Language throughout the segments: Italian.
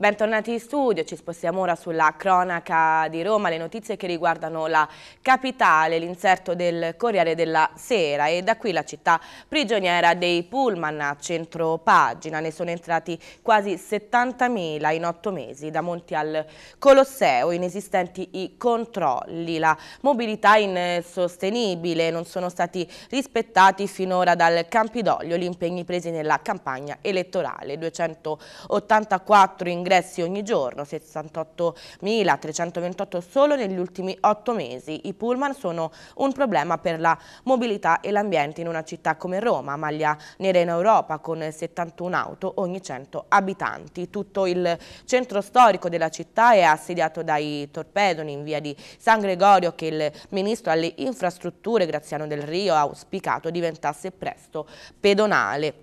Bentornati in studio, ci spostiamo ora sulla cronaca di Roma, le notizie che riguardano la capitale, l'inserto del Corriere della Sera e da qui la città prigioniera dei pullman a centro pagina. Ne sono entrati quasi 70.000 in otto mesi, da Monti al Colosseo, inesistenti i controlli, la mobilità insostenibile, non sono stati rispettati finora dal Campidoglio gli impegni presi nella campagna elettorale, 284 ingressi ingressi ogni giorno, 68.328 solo negli ultimi otto mesi. I pullman sono un problema per la mobilità e l'ambiente in una città come Roma, maglia nera in Europa con 71 auto ogni 100 abitanti. Tutto il centro storico della città è assediato dai torpedoni in via di San Gregorio che il ministro alle infrastrutture Graziano Del Rio ha auspicato diventasse presto pedonale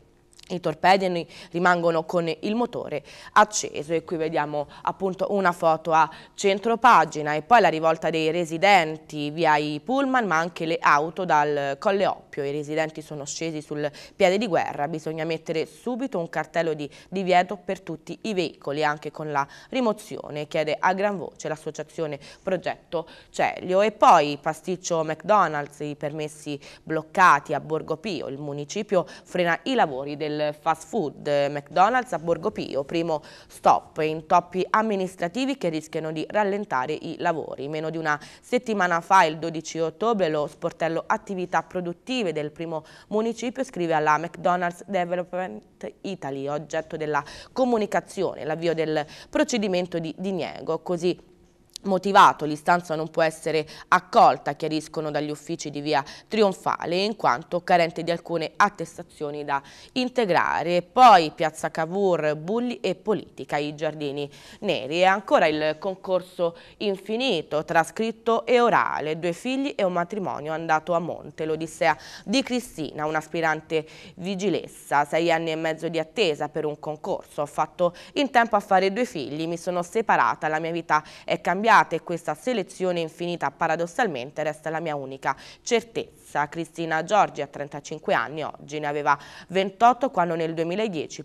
i torpedini rimangono con il motore acceso e qui vediamo appunto una foto a centro pagina e poi la rivolta dei residenti via i pullman ma anche le auto dal Colle Oppio, i residenti sono scesi sul piede di guerra, bisogna mettere subito un cartello di divieto per tutti i veicoli anche con la rimozione, chiede a gran voce l'associazione Progetto Celio e poi pasticcio McDonald's, i permessi bloccati a Borgo Pio, il municipio frena i lavori del fast food McDonald's a Borgo Pio, primo stop intoppi amministrativi che rischiano di rallentare i lavori. Meno di una settimana fa, il 12 ottobre, lo sportello attività produttive del primo municipio scrive alla McDonald's Development Italy, oggetto della comunicazione, l'avvio del procedimento di diniego, così motivato, l'istanza non può essere accolta, chiariscono dagli uffici di via Trionfale, in quanto carente di alcune attestazioni da integrare. Poi Piazza Cavour, Bulli e Politica, i Giardini Neri. E ancora il concorso infinito, trascritto e orale, due figli e un matrimonio andato a monte, l'Odissea di Cristina, un'aspirante vigilessa, sei anni e mezzo di attesa per un concorso, ho fatto in tempo a fare due figli, mi sono separata, la mia vita è cambiata, giurate e questa selezione infinita paradossalmente resta la mia unica certezza. Cristina Giorgi a 35 anni, oggi ne aveva 28 quando nel 2010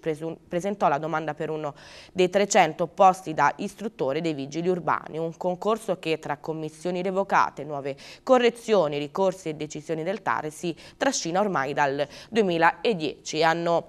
presentò la domanda per uno dei 300 posti da istruttore dei vigili urbani, un concorso che tra commissioni revocate, nuove correzioni, ricorsi e decisioni del TARE si trascina ormai dal 2010 e hanno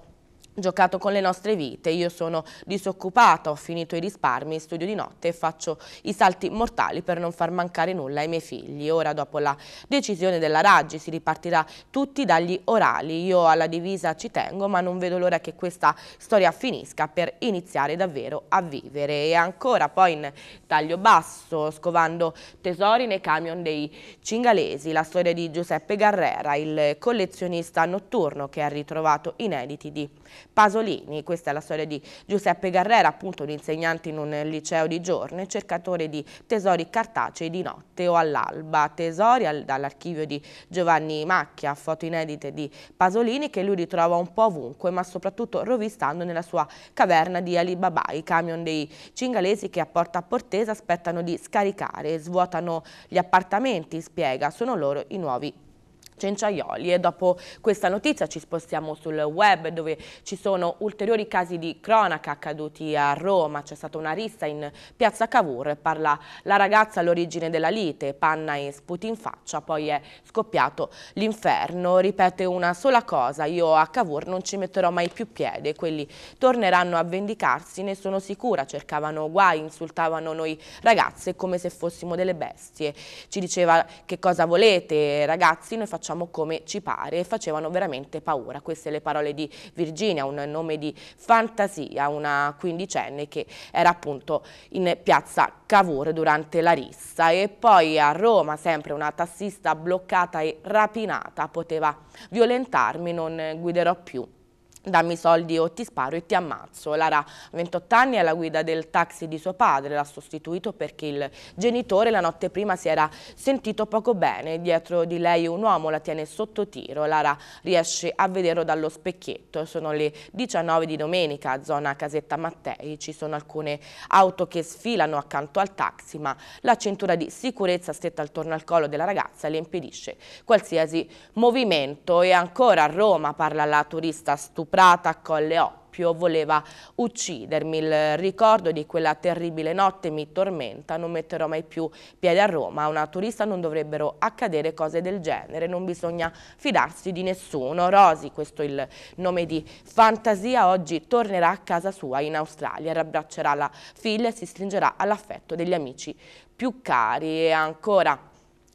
giocato con le nostre vite, io sono disoccupata, ho finito i risparmi, studio di notte e faccio i salti mortali per non far mancare nulla ai miei figli. Ora dopo la decisione della Raggi si ripartirà tutti dagli orali, io alla divisa ci tengo ma non vedo l'ora che questa storia finisca per iniziare davvero a vivere. E ancora poi in taglio basso, scovando tesori nei camion dei cingalesi, la storia di Giuseppe Garrera, il collezionista notturno che ha ritrovato inediti di Pasolini. Questa è la storia di Giuseppe Garrera, appunto un insegnante in un liceo di giorno e cercatore di tesori cartacei di notte o all'alba. Tesori al, dall'archivio di Giovanni Macchia, foto inedite di Pasolini che lui ritrova un po' ovunque, ma soprattutto rovistando nella sua caverna di Alibaba. I camion dei cingalesi che a Porta a Portesa aspettano di scaricare, svuotano gli appartamenti, spiega, sono loro i nuovi Cenciaioli e dopo questa notizia ci spostiamo sul web dove ci sono ulteriori casi di cronaca accaduti a Roma, c'è stata una rissa in piazza Cavour, parla la ragazza all'origine della lite, panna e sputi in faccia, poi è scoppiato l'inferno, ripete una sola cosa, io a Cavour non ci metterò mai più piede, quelli torneranno a vendicarsi, ne sono sicura, cercavano guai, insultavano noi ragazze come se fossimo delle bestie, ci diceva che cosa volete ragazzi, noi facciamo facciamo come ci pare e facevano veramente paura. Queste le parole di Virginia, un nome di fantasia, una quindicenne che era appunto in piazza Cavour durante la rissa e poi a Roma sempre una tassista bloccata e rapinata poteva violentarmi, non guiderò più dammi i soldi o ti sparo e ti ammazzo. Lara, 28 anni, è alla guida del taxi di suo padre, l'ha sostituito perché il genitore la notte prima si era sentito poco bene. Dietro di lei un uomo la tiene sotto tiro. Lara riesce a vederlo dallo specchietto. Sono le 19 di domenica, zona Casetta Mattei. Ci sono alcune auto che sfilano accanto al taxi, ma la cintura di sicurezza stretta attorno al collo della ragazza le impedisce qualsiasi movimento. E ancora a Roma parla la turista stupenda stuprata a Colle Oppio. Voleva uccidermi. Il ricordo di quella terribile notte mi tormenta. Non metterò mai più piede a Roma. A una turista non dovrebbero accadere cose del genere. Non bisogna fidarsi di nessuno. Rosi, questo è il nome di fantasia, oggi tornerà a casa sua in Australia. Rabbraccerà la figlia e si stringerà all'affetto degli amici più cari. E ancora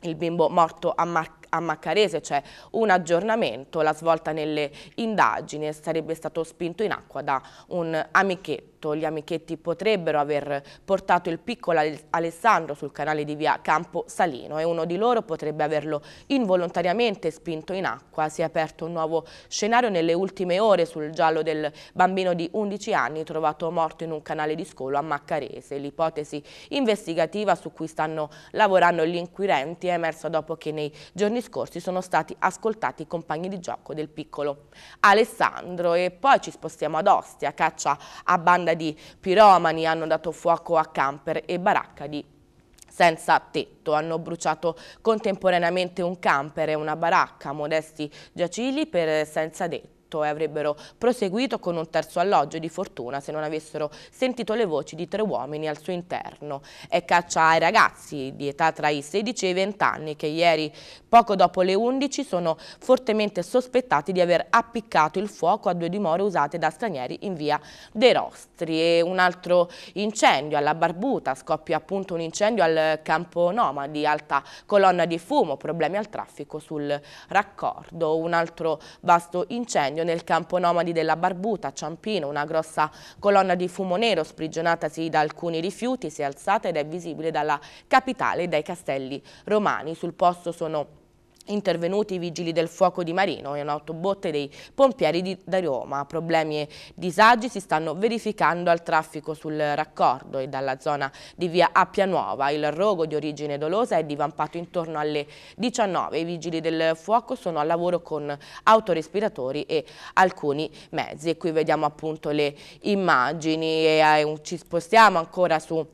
il bimbo morto a Martino a Maccarese c'è cioè un aggiornamento, la svolta nelle indagini sarebbe stato spinto in acqua da un amichetto gli amichetti potrebbero aver portato il piccolo Alessandro sul canale di via Campo Salino e uno di loro potrebbe averlo involontariamente spinto in acqua. Si è aperto un nuovo scenario nelle ultime ore sul giallo del bambino di 11 anni trovato morto in un canale di scolo a Maccarese. L'ipotesi investigativa su cui stanno lavorando gli inquirenti è emersa dopo che nei giorni giorni scorsi sono stati ascoltati i compagni di gioco del piccolo Alessandro e poi ci spostiamo ad Ostia, caccia a banda di piromani, hanno dato fuoco a camper e baracca di senza tetto. Hanno bruciato contemporaneamente un camper e una baracca, modesti giacili per senza tetto tutto e avrebbero proseguito con un terzo alloggio di fortuna se non avessero sentito le voci di tre uomini al suo interno. È caccia ai ragazzi di età tra i 16 e i 20 anni che ieri, poco dopo le 11, sono fortemente sospettati di aver appiccato il fuoco a due dimore usate da stranieri in via De Rostri. E un altro incendio alla Barbuta, scoppia appunto un incendio al campo Nomadi, alta colonna di fumo, problemi al traffico sul raccordo. Un altro vasto incendio incendio nel campo nomadi della Barbuta, a Ciampino, una grossa colonna di fumo nero sprigionatasi da alcuni rifiuti si è alzata ed è visibile dalla capitale e dai castelli romani. Sul posto sono intervenuti i vigili del fuoco di Marino e un'autobotte dei pompieri di, da Roma. Problemi e disagi si stanno verificando al traffico sul raccordo e dalla zona di via Appia Nuova. Il rogo di origine dolosa è divampato intorno alle 19. I vigili del fuoco sono al lavoro con autorespiratori e alcuni mezzi. E qui vediamo appunto le immagini e eh, ci spostiamo ancora su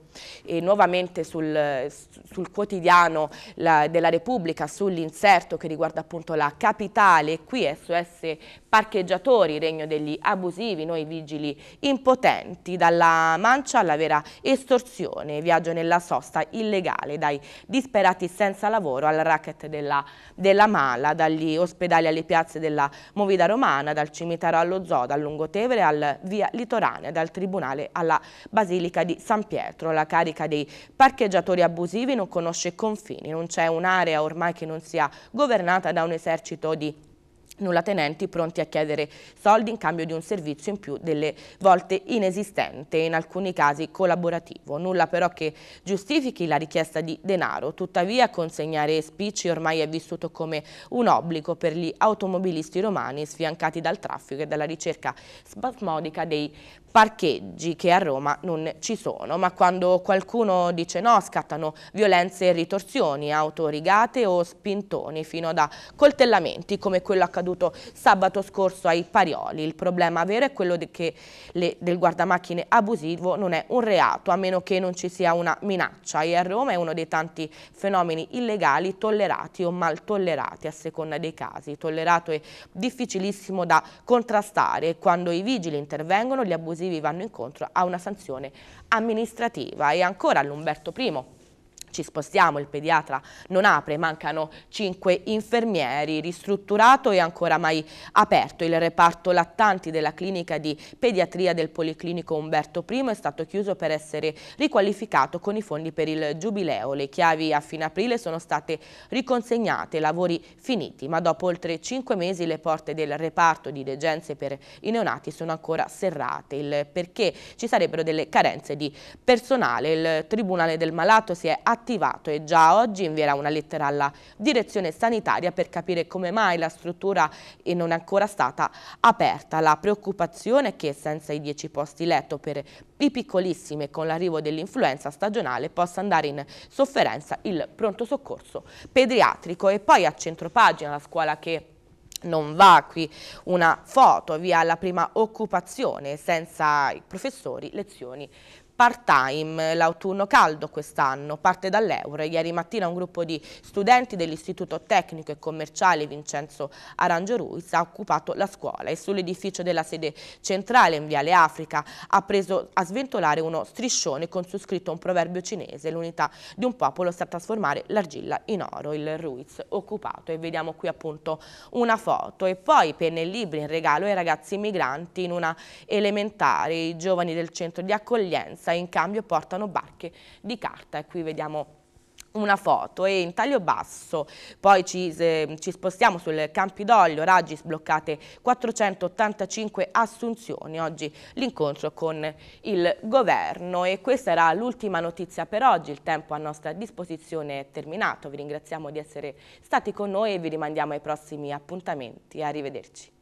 eh, nuovamente sul, sul quotidiano la, della Repubblica sull'inserto Certo che riguarda appunto la capitale, qui SOS parcheggiatori, regno degli abusivi, noi vigili impotenti, dalla mancia alla vera estorsione, viaggio nella sosta illegale, dai disperati senza lavoro al racket della, della mala, dagli ospedali alle piazze della Movida Romana, dal cimitero allo zoo, dal Lungotevere al via Litoranea, dal Tribunale alla Basilica di San Pietro. La carica dei parcheggiatori abusivi non conosce confini, non c'è un'area ormai che non sia governata da un esercito di nullatenenti pronti a chiedere soldi in cambio di un servizio in più delle volte inesistente in alcuni casi collaborativo. Nulla però che giustifichi la richiesta di denaro. Tuttavia consegnare spicci ormai è vissuto come un obbligo per gli automobilisti romani sfiancati dal traffico e dalla ricerca spasmodica dei parcheggi che a Roma non ci sono, ma quando qualcuno dice no scattano violenze e ritorsioni, autorigate o spintoni fino da coltellamenti come quello accaduto sabato scorso ai Parioli. Il problema vero è quello che le, del guardamacchine abusivo non è un reato a meno che non ci sia una minaccia e a Roma è uno dei tanti fenomeni illegali tollerati o mal tollerati a seconda dei casi. Tollerato è difficilissimo da contrastare quando i vigili intervengono gli abusivi abusivi vanno incontro a una sanzione amministrativa. E ancora all'Umberto I ci spostiamo, il pediatra non apre, mancano 5 infermieri, ristrutturato e ancora mai aperto. Il reparto lattanti della clinica di pediatria del Policlinico Umberto I è stato chiuso per essere riqualificato con i fondi per il Giubileo. Le chiavi a fine aprile sono state riconsegnate, lavori finiti, ma dopo oltre 5 mesi le porte del reparto di degenze per i neonati sono ancora serrate. Il perché ci sarebbero delle carenze di personale. Il Tribunale del Malato si è attivato attivato e già oggi invierà una lettera alla direzione sanitaria per capire come mai la struttura non è ancora stata aperta. La preoccupazione è che senza i 10 posti letto per i piccolissimi con l'arrivo dell'influenza stagionale possa andare in sofferenza il pronto soccorso pediatrico e poi a centropagina la scuola che non va qui una foto via la prima occupazione senza i professori lezioni part-time, l'autunno caldo quest'anno, parte dall'Eure. Ieri mattina un gruppo di studenti dell'Istituto Tecnico e Commerciale Vincenzo Arangio Ruiz ha occupato la scuola e sull'edificio della sede centrale in Viale Africa ha preso a sventolare uno striscione con su scritto un proverbio cinese, l'unità di un popolo sa trasformare l'argilla in oro, il Ruiz occupato e vediamo qui appunto una foto e poi penne e libri in regalo ai ragazzi migranti in una elementare, i giovani del centro di accoglienza pizza e in cambio portano barche di carta e qui vediamo una foto e in taglio basso, poi ci, eh, ci spostiamo sul Campidoglio, Raggi sbloccate 485 assunzioni, oggi l'incontro con il governo e questa era l'ultima notizia per oggi, il tempo a nostra disposizione è terminato, vi ringraziamo di essere stati con noi e vi rimandiamo ai prossimi appuntamenti, arrivederci.